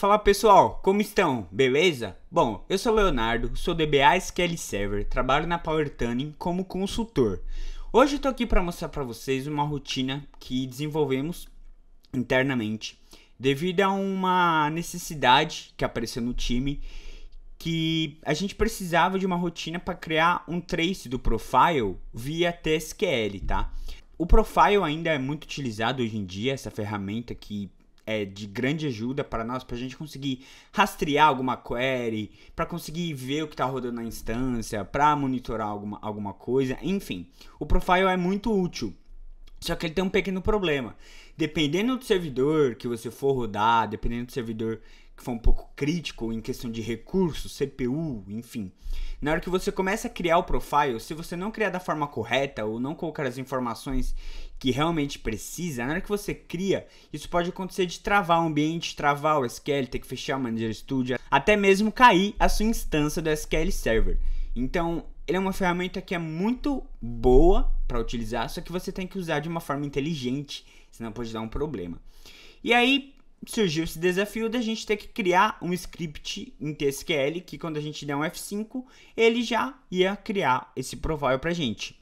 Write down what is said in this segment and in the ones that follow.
Fala pessoal, como estão? Beleza? Bom, eu sou Leonardo, sou DBA SQL Server, trabalho na PowerTuning como consultor. Hoje eu tô aqui para mostrar para vocês uma rotina que desenvolvemos internamente devido a uma necessidade que apareceu no time que a gente precisava de uma rotina para criar um trace do profile via TSQL, tá? O profile ainda é muito utilizado hoje em dia, essa ferramenta que é de grande ajuda para nós, para a gente conseguir rastrear alguma query, para conseguir ver o que está rodando na instância, para monitorar alguma, alguma coisa, enfim. O Profile é muito útil, só que ele tem um pequeno problema, dependendo do servidor que você for rodar, dependendo do servidor que for um pouco crítico em questão de recursos, CPU, enfim. Na hora que você começa a criar o profile, se você não criar da forma correta ou não colocar as informações que realmente precisa, na hora que você cria, isso pode acontecer de travar o ambiente, travar o SQL, ter que fechar o Manager Studio, até mesmo cair a sua instância do SQL Server. Então, ele é uma ferramenta que é muito boa para utilizar, só que você tem que usar de uma forma inteligente senão pode dar um problema. E aí surgiu esse desafio da de gente ter que criar um script em TSQL que quando a gente der um F5, ele já ia criar esse profile pra gente.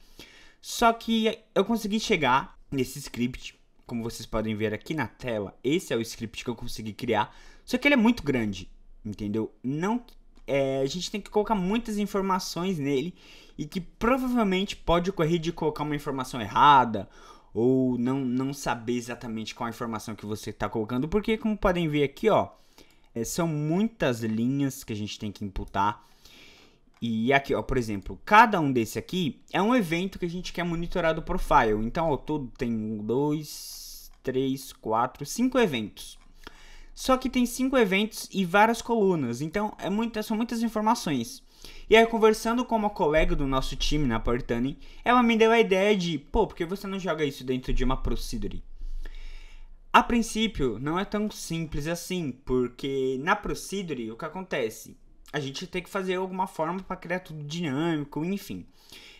Só que eu consegui chegar nesse script, como vocês podem ver aqui na tela, esse é o script que eu consegui criar, só que ele é muito grande, entendeu? Não é, a gente tem que colocar muitas informações nele e que provavelmente pode ocorrer de colocar uma informação errada ou não, não saber exatamente qual a informação que você está colocando, porque como podem ver aqui, ó, é, são muitas linhas que a gente tem que imputar. E aqui, ó, por exemplo, cada um desse aqui é um evento que a gente quer monitorar do profile. Então, ao todo tem um, dois, três, quatro, cinco eventos. Só que tem cinco eventos e várias colunas. Então, é muita, são muitas informações. E aí, conversando com uma colega do nosso time na Portani, ela me deu a ideia de, pô, por que você não joga isso dentro de uma Procedure? A princípio, não é tão simples assim, porque na Procedure, o que acontece? A gente tem que fazer alguma forma para criar tudo dinâmico, enfim.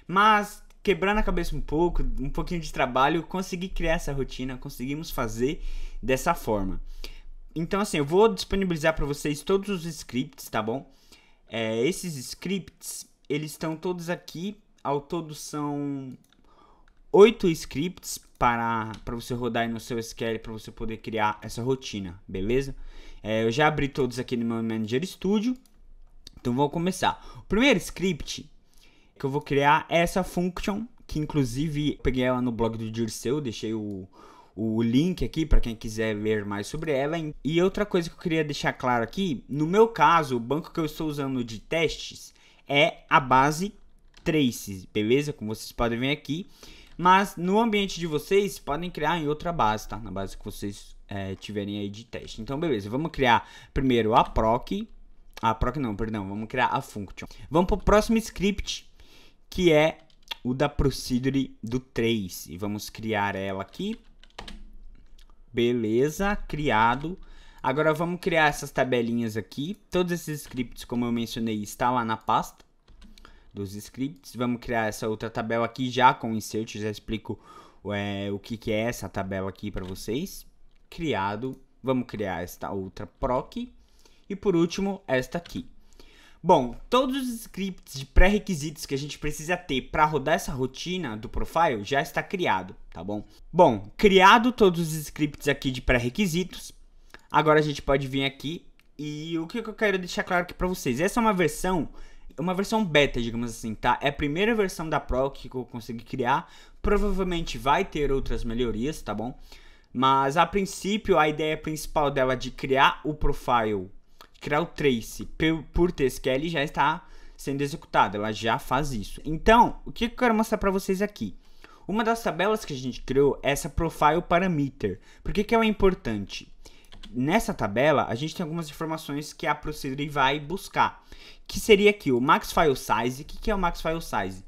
Mas, quebrando a cabeça um pouco, um pouquinho de trabalho, consegui criar essa rotina, conseguimos fazer dessa forma. Então, assim, eu vou disponibilizar para vocês todos os scripts, tá bom? É, esses scripts, eles estão todos aqui. Ao todo são oito scripts para, para você rodar aí no seu SQL para você poder criar essa rotina, beleza? É, eu já abri todos aqui no meu Manager Studio. Então vou começar. O primeiro script que eu vou criar é essa function, que inclusive peguei ela no blog do Dirceu, deixei o, o link aqui para quem quiser ver mais sobre ela. E outra coisa que eu queria deixar claro aqui, no meu caso, o banco que eu estou usando de testes é a base Traces, beleza? Como vocês podem ver aqui. Mas no ambiente de vocês, podem criar em outra base, tá? Na base que vocês é, tiverem aí de teste. Então, beleza. Vamos criar primeiro a proc. A proc não, perdão. Vamos criar a function. Vamos para o próximo script, que é o da procedure do trace. Vamos criar ela aqui. Beleza, criado. Agora vamos criar essas tabelinhas aqui. Todos esses scripts, como eu mencionei, está lá na pasta dos scripts. Vamos criar essa outra tabela aqui já com insert. Já explico é, o que, que é essa tabela aqui para vocês. Criado. Vamos criar esta outra proc. E por último, esta aqui. Bom, todos os scripts de pré-requisitos que a gente precisa ter para rodar essa rotina do profile já está criado, tá bom? Bom, criado todos os scripts aqui de pré-requisitos, agora a gente pode vir aqui e o que eu quero deixar claro aqui para vocês, essa é uma versão uma versão beta, digamos assim, tá? É a primeira versão da Pro que eu consegui criar. Provavelmente vai ter outras melhorias, tá bom? Mas a princípio, a ideia principal dela de criar o profile Crawl Trace por TSQL já está sendo executada, ela já faz isso. Então, o que eu quero mostrar para vocês aqui? Uma das tabelas que a gente criou é essa Profile Parameter. Por que, que ela é importante? Nessa tabela, a gente tem algumas informações que a Procedure vai buscar, que seria aqui o Max File Size. O que, que é o Max File Size?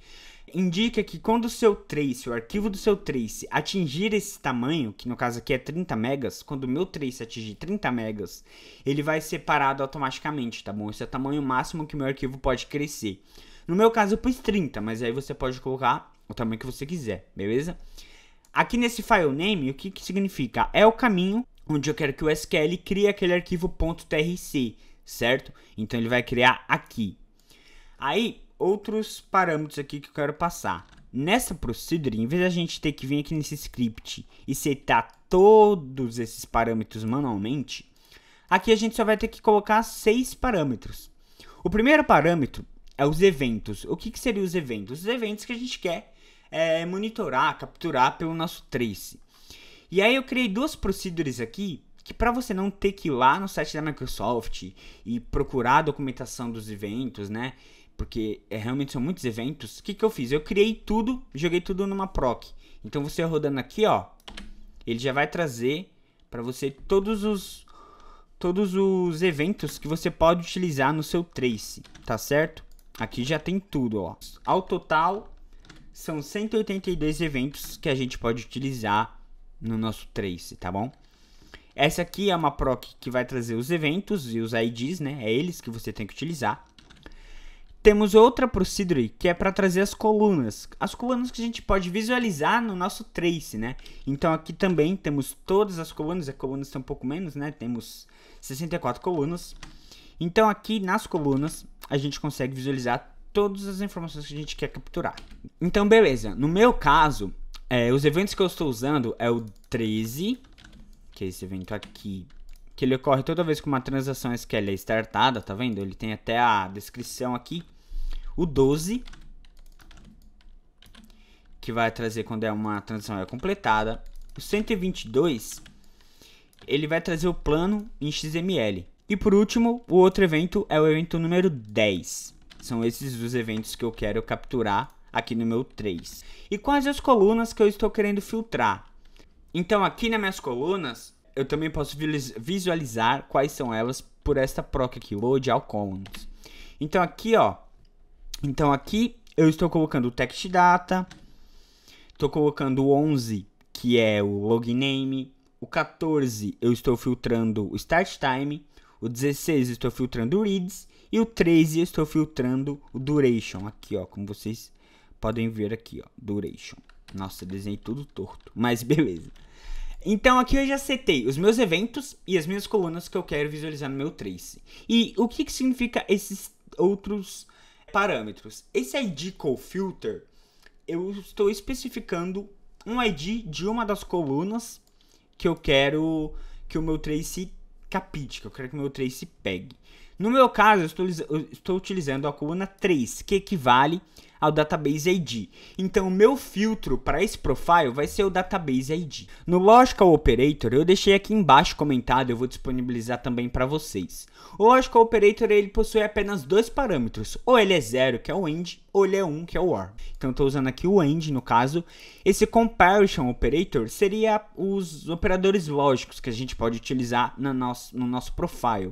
indica que quando o seu trace, o arquivo do seu trace, atingir esse tamanho, que no caso aqui é 30 megas, quando o meu trace atingir 30 megas, ele vai separado automaticamente, tá bom? Esse é o tamanho máximo que o meu arquivo pode crescer. No meu caso eu pus 30, mas aí você pode colocar o tamanho que você quiser, beleza? Aqui nesse file name, o que, que significa? É o caminho onde eu quero que o SQL crie aquele arquivo .trc, certo? Então ele vai criar aqui. Aí, outros parâmetros aqui que eu quero passar. Nessa procedure, em vez da gente ter que vir aqui nesse script e setar todos esses parâmetros manualmente, aqui a gente só vai ter que colocar seis parâmetros. O primeiro parâmetro é os eventos. O que, que seriam os eventos? Os eventos que a gente quer é, monitorar, capturar pelo nosso trace. E aí eu criei duas procedures aqui que para você não ter que ir lá no site da Microsoft e procurar a documentação dos eventos, né? porque é, realmente são muitos eventos. O que, que eu fiz? Eu criei tudo, joguei tudo numa proc. Então você rodando aqui, ó, ele já vai trazer para você todos os todos os eventos que você pode utilizar no seu trace, tá certo? Aqui já tem tudo, ó. Ao total são 182 eventos que a gente pode utilizar no nosso trace, tá bom? Essa aqui é uma proc que vai trazer os eventos e os IDs, né? É eles que você tem que utilizar temos outra procedure que é para trazer as colunas. As colunas que a gente pode visualizar no nosso trace, né? Então aqui também temos todas as colunas, as colunas são um pouco menos, né? Temos 64 colunas. Então aqui nas colunas a gente consegue visualizar todas as informações que a gente quer capturar. Então beleza, no meu caso, é, os eventos que eu estou usando é o 13, que é esse evento aqui que ele ocorre toda vez que uma transação SQL é startada, tá vendo? Ele tem até a descrição aqui. O 12, que vai trazer quando é uma transação é completada. O 122, ele vai trazer o plano em XML. E por último, o outro evento é o evento número 10. São esses os eventos que eu quero capturar aqui no meu 3. E quais as colunas que eu estou querendo filtrar? Então aqui nas minhas colunas, eu também posso visualizar quais são elas por esta proc aqui, load all columns. Então aqui, ó, então aqui eu estou colocando o text data, estou colocando o 11, que é o log name, o 14 eu estou filtrando o start time, o 16 eu estou filtrando o reads e o 13 eu estou filtrando o duration aqui, ó, como vocês podem ver aqui, ó, duration. Nossa, desenhei tudo torto, mas beleza. Então aqui eu já setei os meus eventos e as minhas colunas que eu quero visualizar no meu trace. E o que, que significa esses outros parâmetros? Esse ID call filter, eu estou especificando um ID de uma das colunas que eu quero que o meu trace capite, que eu quero que o meu trace pegue. No meu caso, eu estou, eu estou utilizando a coluna 3, que equivale ao Database ID. Então, o meu filtro para esse profile vai ser o Database ID. No Logical Operator, eu deixei aqui embaixo comentado, eu vou disponibilizar também para vocês. O Logical Operator, ele possui apenas dois parâmetros, ou ele é zero, que é o end, ou ele é 1, um, que é o OR. Então, estou usando aqui o end. no caso. Esse Comparison Operator seria os operadores lógicos que a gente pode utilizar no nosso, no nosso profile.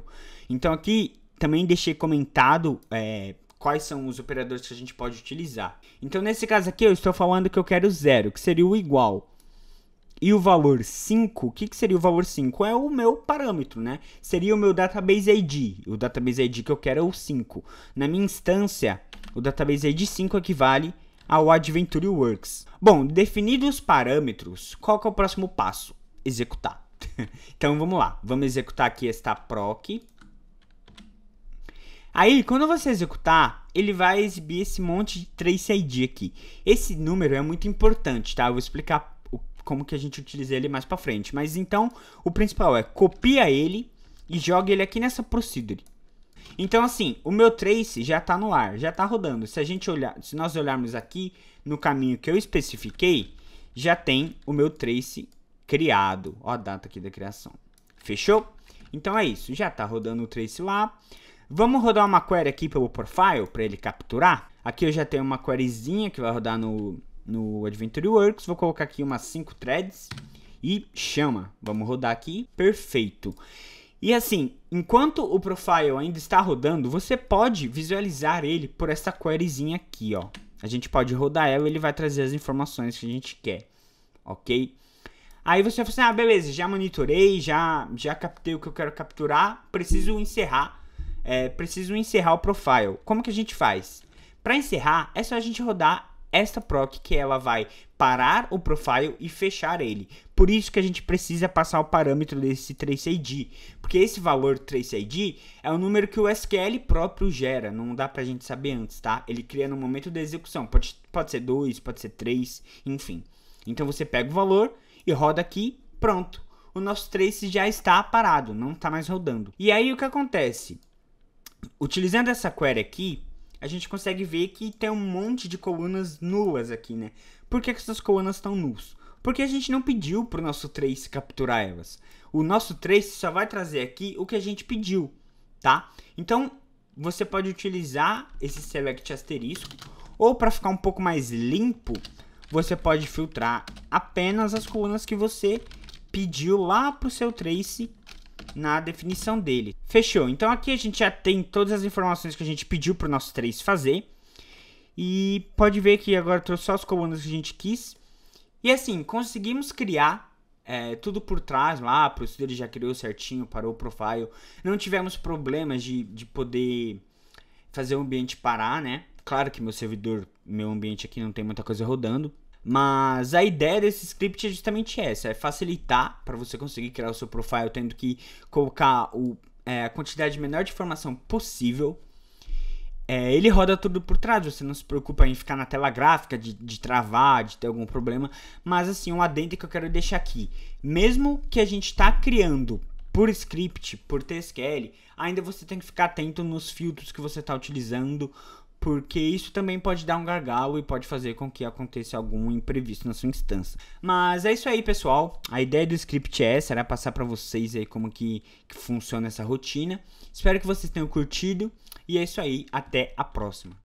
Então aqui também deixei comentado é, quais são os operadores que a gente pode utilizar. Então nesse caso aqui eu estou falando que eu quero zero, que seria o igual. E o valor 5, o que, que seria o valor 5? É o meu parâmetro, né? Seria o meu database ID. O database ID que eu quero é o 5. Na minha instância, o database ID 5 equivale ao Adventure Works. Bom, definidos os parâmetros, qual que é o próximo passo? Executar. então vamos lá, vamos executar aqui esta proc Aí, quando você executar, ele vai exibir esse monte de trace ID aqui. Esse número é muito importante, tá? Eu vou explicar o, como que a gente utiliza ele mais para frente. Mas então, o principal é copia ele e joga ele aqui nessa procedure. Então, assim, o meu trace já está no ar, já está rodando. Se a gente olhar, se nós olharmos aqui no caminho que eu especifiquei, já tem o meu trace criado. Ó a data aqui da criação. Fechou? Então é isso, já está rodando o trace lá. Vamos rodar uma query aqui pelo profile para ele capturar. Aqui eu já tenho uma queryzinha que vai rodar no, no AdventureWorks. Vou colocar aqui umas 5 threads e chama. Vamos rodar aqui. Perfeito. E assim, enquanto o profile ainda está rodando, você pode visualizar ele por essa queryzinha aqui, ó. A gente pode rodar ela e ele vai trazer as informações que a gente quer, ok? Aí você vai falar assim, ah, beleza, já monitorei, já, já captei o que eu quero capturar, preciso encerrar é, preciso encerrar o profile. Como que a gente faz? Para encerrar, é só a gente rodar esta proc que ela vai parar o profile e fechar ele. Por isso que a gente precisa passar o parâmetro desse trace ID, porque esse valor trace ID é o número que o SQL próprio gera, não dá pra gente saber antes, tá? Ele cria no momento da execução, pode, pode ser 2, pode ser 3, enfim. Então você pega o valor e roda aqui, pronto. O nosso trace já está parado, não está mais rodando. E aí o que acontece? Utilizando essa query aqui, a gente consegue ver que tem um monte de colunas nulas aqui, né? Por que, essas colunas estão nulas? Porque a gente não pediu para o nosso trace capturar elas. O nosso trace só vai trazer aqui o que a gente pediu, tá? Então, você pode utilizar esse select asterisco, ou para ficar um pouco mais limpo, você pode filtrar apenas as colunas que você pediu lá para o seu trace na definição dele. Fechou. Então aqui a gente já tem todas as informações que a gente pediu para o nosso 3 fazer. E pode ver que agora trouxe só as comandas que a gente quis. E assim, conseguimos criar é, tudo por trás lá, o ele já criou certinho, parou o profile. Não tivemos problemas de, de poder fazer o ambiente parar, né? Claro que meu servidor, meu ambiente aqui não tem muita coisa rodando, mas a ideia desse script é justamente essa: é facilitar para você conseguir criar o seu profile, tendo que colocar o, é, a quantidade menor de informação possível. É, ele roda tudo por trás, você não se preocupa em ficar na tela gráfica, de, de travar, de ter algum problema. Mas assim, um adendo que eu quero deixar aqui: mesmo que a gente está criando por script, por TSQL, ainda você tem que ficar atento nos filtros que você está utilizando, porque isso também pode dar um gargalo e pode fazer com que aconteça algum imprevisto na sua instância. Mas é isso aí, pessoal. A ideia do script é essa, era passar para vocês aí como que, que funciona essa rotina. Espero que vocês tenham curtido e é isso aí, até a próxima.